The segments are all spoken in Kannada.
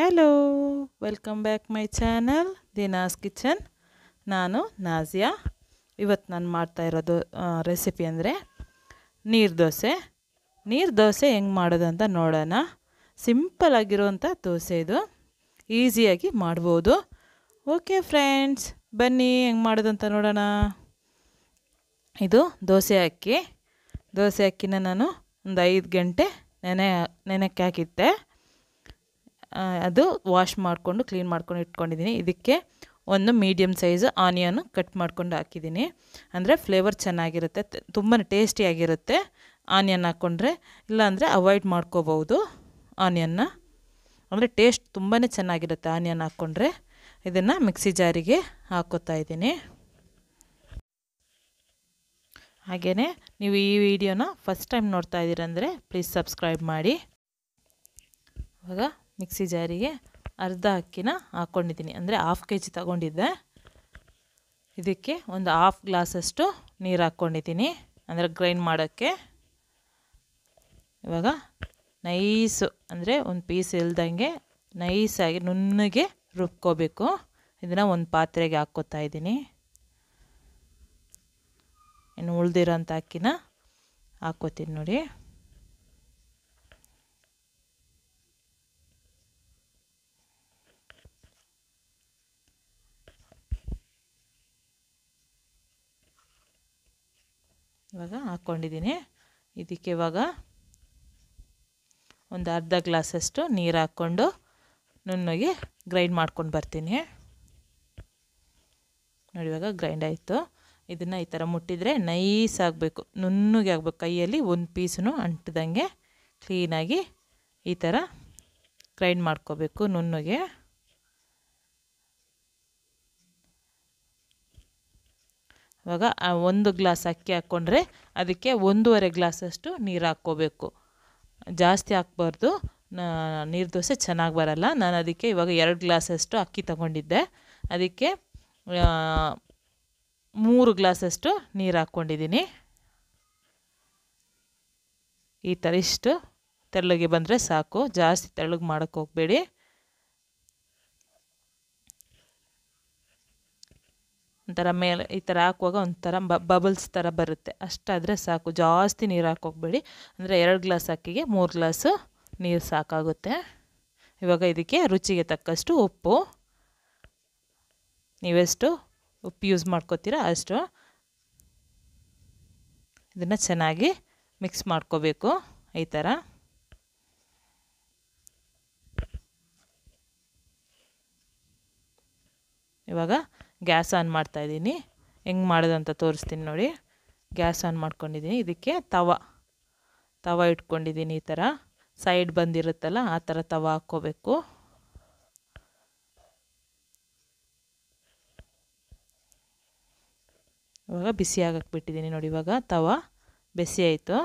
hello welcome back my channel Dina's kitchen ನಾನು ನಾಜಿಯಾ ಇವತ್ತು ನಾನು ಮಾಡ್ತಾ ಇರೋದು ರೆಸಿಪಿ ಅಂದರೆ ನೀರು ದೋಸೆ ನೀರು ದೋಸೆ ಹೆಂಗೆ ಮಾಡೋದು ಅಂತ ನೋಡೋಣ ಸಿಂಪಲಾಗಿರುವಂಥ ದೋಸೆ ಇದು ಈಸಿಯಾಗಿ ಮಾಡ್ಬೋದು ಓಕೆ ಫ್ರೆಂಡ್ಸ್ ಬನ್ನಿ ಹೆಂಗೆ ಮಾಡೋದು ಅಂತ ನೋಡೋಣ ಇದು ದೋಸೆ ಅಕ್ಕಿ ದೋಸೆ ಅಕ್ಕಿನ ನಾನು ಒಂದು ಐದು ಗಂಟೆ ನೆನೆ ನೆನೆಕ್ಕೆ ಹಾಕಿದ್ದೆ ಅದು ವಾಶ್ ಮಾಡಿಕೊಂಡು ಕ್ಲೀನ್ ಮಾಡ್ಕೊಂಡು ಇಟ್ಕೊಂಡಿದ್ದೀನಿ ಇದಕ್ಕೆ ಒಂದು ಮೀಡಿಯಮ್ ಸೈಜ್ ಆನಿಯನ್ ಕಟ್ ಮಾಡ್ಕೊಂಡು ಹಾಕಿದ್ದೀನಿ ಅಂದರೆ ಫ್ಲೇವರ್ ಚೆನ್ನಾಗಿರುತ್ತೆ ತುಂಬ ಟೇಸ್ಟಿಯಾಗಿರುತ್ತೆ ಆನಿಯನ್ ಹಾಕ್ಕೊಂಡ್ರೆ ಇಲ್ಲಾಂದರೆ ಅವಾಯ್ಡ್ ಮಾಡ್ಕೋಬೋದು ಆನಿಯನ್ನ ಅಂದರೆ ಟೇಸ್ಟ್ ತುಂಬಾ ಚೆನ್ನಾಗಿರುತ್ತೆ ಆನಿಯನ್ ಹಾಕ್ಕೊಂಡ್ರೆ ಇದನ್ನು ಮಿಕ್ಸಿ ಜಾರಿಗೆ ಹಾಕೋತಾ ಇದ್ದೀನಿ ಹಾಗೆಯೇ ನೀವು ಈ ವಿಡಿಯೋನ ಫಸ್ಟ್ ಟೈಮ್ ನೋಡ್ತಾ ಇದ್ದೀರಂದರೆ ಪ್ಲೀಸ್ ಸಬ್ಸ್ಕ್ರೈಬ್ ಮಾಡಿ ಇವಾಗ ಮಿಕ್ಸಿ ಜಾರಿಗೆ ಅರ್ಧ ಅಕ್ಕಿನ ಹಾಕ್ಕೊಂಡಿದ್ದೀನಿ ಅಂದರೆ ಹಾಫ್ ಕೆ ಜಿ ತಗೊಂಡಿದ್ದೆ ಇದಕ್ಕೆ ಒಂದು ಹಾಫ್ ಗ್ಲಾಸಷ್ಟು ನೀರು ಹಾಕ್ಕೊಂಡಿದ್ದೀನಿ ಅಂದರೆ ಗ್ರೈಂಡ್ ಮಾಡೋಕ್ಕೆ ಇವಾಗ ನೈಸು ಅಂದರೆ ಒಂದು ಪೀಸ್ ಇಲ್ದಂಗೆ ನೈಸಾಗಿ ನುಣ್ಣಗೆ ರುಬ್ಕೋಬೇಕು ಇದನ್ನು ಒಂದು ಪಾತ್ರೆಗೆ ಹಾಕ್ಕೋತಾ ಇದ್ದೀನಿ ಇನ್ನು ಉಳ್ದಿರೋಂಥ ಅಕ್ಕಿನ ಹಾಕ್ಕೋತೀನಿ ನೋಡಿ ಇವಾಗ ಹಾಕ್ಕೊಂಡಿದ್ದೀನಿ ಇದಕ್ಕೆ ಇವಾಗ ಒಂದು ಅರ್ಧ ಗ್ಲಾಸಷ್ಟು ನೀರು ಹಾಕ್ಕೊಂಡು ನುಣ್ಣಗೆ ಗ್ರೈಂಡ್ ಮಾಡ್ಕೊಂಡು ಬರ್ತೀನಿ ನೋಡಿ ಇವಾಗ ಗ್ರೈಂಡ್ ಆಯಿತು ಇದನ್ನು ಈ ಥರ ಮುಟ್ಟಿದರೆ ನೈಸ್ ಆಗಬೇಕು ನುಣ್ಣಗೆ ಆಗಬೇಕು ಕೈಯಲ್ಲಿ ಒಂದು ಪೀಸನ್ನು ಅಂಟದಂಗೆ ಕ್ಲೀನಾಗಿ ಈ ಥರ ಗ್ರೈಂಡ್ ಮಾಡ್ಕೋಬೇಕು ನುಣ್ಣಗೆ ಇವಾಗ ಒಂದು ಗ್ಲಾಸ್ ಅಕ್ಕಿ ಹಾಕ್ಕೊಂಡ್ರೆ ಅದಕ್ಕೆ ಒಂದೂವರೆ ಗ್ಲಾಸಷ್ಟು ನೀರು ಹಾಕ್ಕೋಬೇಕು ಜಾಸ್ತಿ ಹಾಕ್ಬಾರ್ದು ನೀರು ದೋಸೆ ಚೆನ್ನಾಗಿ ಬರಲ್ಲ ನಾನು ಅದಕ್ಕೆ ಇವಾಗ ಎರಡು ಗ್ಲಾಸಷ್ಟು ಅಕ್ಕಿ ತಗೊಂಡಿದ್ದೆ ಅದಕ್ಕೆ ಮೂರು ಗ್ಲಾಸಷ್ಟು ನೀರು ಹಾಕ್ಕೊಂಡಿದ್ದೀನಿ ಈ ಥರ ಇಷ್ಟು ತೆಳ್ಳಗೆ ಬಂದರೆ ಸಾಕು ಜಾಸ್ತಿ ತೆಳ್ಳಗೆ ಮಾಡೋಕ್ಕೆ ಹೋಗಬೇಡಿ ಒಂಥರ ಮೇಲೆ ಈ ಥರ ಹಾಕುವಾಗ ಒಂಥರ ಬಬಲ್ಸ್ ಥರ ಬರುತ್ತೆ ಅಷ್ಟಾದರೆ ಸಾಕು ಜಾಸ್ತಿ ನೀರು ಹಾಕೋಗ್ಬೇಡಿ ಅಂದರೆ ಎರಡು ಗ್ಲಾಸ್ ಅಕ್ಕಿಗೆ ಮೂರು ಗ್ಲಾಸು ನೀರು ಸಾಕಾಗುತ್ತೆ ಇವಾಗ ಇದಕ್ಕೆ ರುಚಿಗೆ ತಕ್ಕಷ್ಟು ಉಪ್ಪು ನೀವೆಷ್ಟು ಉಪ್ಪು ಯೂಸ್ ಮಾಡ್ಕೋತೀರಾ ಅಷ್ಟು ಇದನ್ನು ಚೆನ್ನಾಗಿ ಮಿಕ್ಸ್ ಮಾಡ್ಕೋಬೇಕು ಈ ಥರ ಇವಾಗ ಗ್ಯಾಸ್ ಆನ್ ಮಾಡ್ತಾ ಇದ್ದೀನಿ ಹೆಂಗೆ ಮಾಡೋದಂತ ತೋರಿಸ್ತೀನಿ ನೋಡಿ ಗ್ಯಾಸ್ ಆನ್ ಮಾಡ್ಕೊಂಡಿದ್ದೀನಿ ಇದಕ್ಕೆ ತವ ತವ ಇಟ್ಕೊಂಡಿದ್ದೀನಿ ಈ ಥರ ಸೈಡ್ ಬಂದಿರುತ್ತಲ್ಲ ಆ ಥರ ತವ ಹಾಕ್ಕೋಬೇಕು ಇವಾಗ ಬಿಸಿ ಆಗಕ್ಕೆ ಬಿಟ್ಟಿದ್ದೀನಿ ನೋಡಿ ಇವಾಗ ತವ ಬಿಸಿ ಆಯಿತು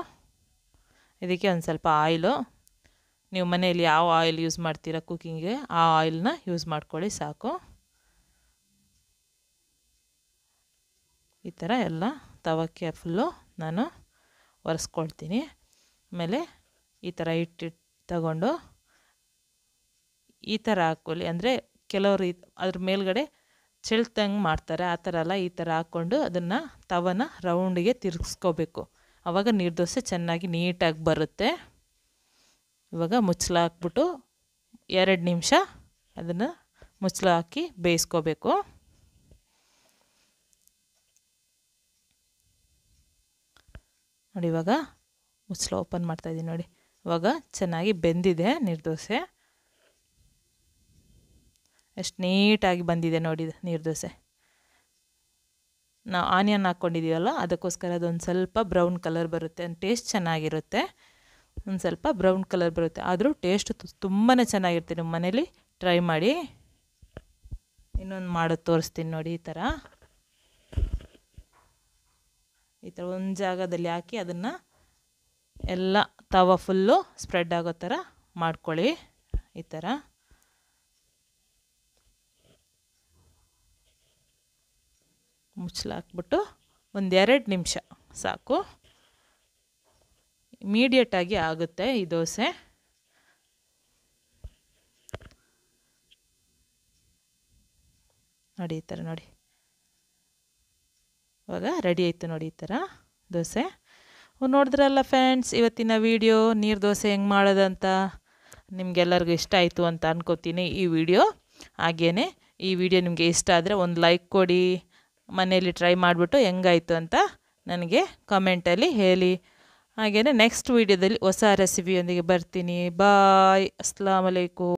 ಇದಕ್ಕೆ ಒಂದು ಸ್ವಲ್ಪ ಆಯಿಲು ನೀವು ಮನೆಯಲ್ಲಿ ಯಾವ ಆಯಿಲ್ ಯೂಸ್ ಮಾಡ್ತೀರಾ ಕುಕ್ಕಿಂಗ್ಗೆ ಆ ಆಯಿಲ್ನ ಯೂಸ್ ಮಾಡ್ಕೊಳ್ಳಿ ಸಾಕು ಈ ಥರ ಎಲ್ಲ ತವಕ್ಕೆ ಫುಲ್ಲು ನಾನು ಒರೆಸ್ಕೊಳ್ತೀನಿ ಆಮೇಲೆ ಈ ಥರ ಇಟ್ಟಿಟ್ಟು ತಗೊಂಡು ಈ ಥರ ಹಾಕ್ಕೊಳ್ಳಿ ಅಂದರೆ ಕೆಲವರು ಅದ್ರ ಮೇಲ್ಗಡೆ ಚೆಳ್ತಂಗೆ ಮಾಡ್ತಾರೆ ಆ ಥರ ಎಲ್ಲ ಈ ಥರ ಹಾಕ್ಕೊಂಡು ಅದನ್ನು ತವನ ರೌಂಡಿಗೆ ತಿರುಗಿಸ್ಕೋಬೇಕು ಆವಾಗ ನೀರು ದೋಸೆ ಚೆನ್ನಾಗಿ ನೀಟಾಗಿ ಬರುತ್ತೆ ಇವಾಗ ಮುಚ್ಚಲ ಹಾಕ್ಬಿಟ್ಟು ಎರಡು ನಿಮಿಷ ಅದನ್ನು ಮುಚ್ಚಲ ಹಾಕಿ ಬೇಯಿಸ್ಕೋಬೇಕು ನೋಡಿ ಇವಾಗ ಮುಚ್ಚಲು ಓಪನ್ ಮಾಡ್ತಾಯಿದ್ದೀನಿ ನೋಡಿ ಇವಾಗ ಚೆನ್ನಾಗಿ ಬೆಂದಿದೆ ನೀರ್ದೋಸೆ ಎಷ್ಟು ನೀಟಾಗಿ ಬಂದಿದೆ ನೋಡಿ ನೀರ್ದೋಸೆ ನಾವು ಆನಿಯನ್ ಹಾಕ್ಕೊಂಡಿದ್ದೀವಲ್ಲ ಅದಕ್ಕೋಸ್ಕರ ಅದೊಂದು ಸ್ವಲ್ಪ ಬ್ರೌನ್ ಕಲರ್ ಬರುತ್ತೆ ಟೇಸ್ಟ್ ಚೆನ್ನಾಗಿರುತ್ತೆ ಒಂದು ಸ್ವಲ್ಪ ಬ್ರೌನ್ ಕಲರ್ ಬರುತ್ತೆ ಆದರೂ ಟೇಸ್ಟ್ ತುಂಬಾ ಚೆನ್ನಾಗಿರುತ್ತೆ ನಿಮ್ಮ ಮನೇಲಿ ಟ್ರೈ ಮಾಡಿ ಇನ್ನೊಂದು ಮಾಡೋದು ತೋರಿಸ್ತೀನಿ ನೋಡಿ ಈ ಥರ ಈ ಥರ ಒಂದು ಜಾಗದಲ್ಲಿ ಹಾಕಿ ಅದನ್ನು ಎಲ್ಲ ತವ ಫುಲ್ಲು ಸ್ಪ್ರೆಡ್ ಆಗೋ ಥರ ಮಾಡ್ಕೊಳ್ಳಿ ಈ ಥರ ಮುಚ್ಚಲಾಕ್ಬಿಟ್ಟು ಒಂದೆರಡು ನಿಮಿಷ ಸಾಕು ಇಮಿಡಿಯೇಟಾಗಿ ಆಗುತ್ತೆ ಈ ದೋಸೆ ನೋಡಿ ಈ ಥರ ನೋಡಿ ಇವಾಗ ರೆಡಿ ಆಯಿತು ನೋಡಿ ಈ ಥರ ದೋಸೆ ನೋಡಿದ್ರಲ್ಲ ಫ್ರೆಂಡ್ಸ್ ಇವತ್ತಿನ ವಿಡಿಯೋ ನೀರು ದೋಸೆ ಹೆಂಗೆ ಮಾಡೋದಂತ ನಿಮಗೆಲ್ಲರಿಗೂ ಇಷ್ಟ ಆಯಿತು ಅಂತ ಅನ್ಕೋತೀನಿ ಈ ವಿಡಿಯೋ ಹಾಗೇ ಈ ವಿಡಿಯೋ ನಿಮಗೆ ಇಷ್ಟ ಆದರೆ ಒಂದು ಲೈಕ್ ಕೊಡಿ ಮನೆಯಲ್ಲಿ ಟ್ರೈ ಮಾಡಿಬಿಟ್ಟು ಹೆಂಗಾಯಿತು ಅಂತ ನನಗೆ ಕಮೆಂಟಲ್ಲಿ ಹೇಳಿ ಹಾಗೆಯೇ ನೆಕ್ಸ್ಟ್ ವೀಡಿಯೋದಲ್ಲಿ ಹೊಸ ರೆಸಿಪಿಯೊಂದಿಗೆ ಬರ್ತೀನಿ ಬಾಯ್ ಅಸ್ಲಾಮಲೈಕು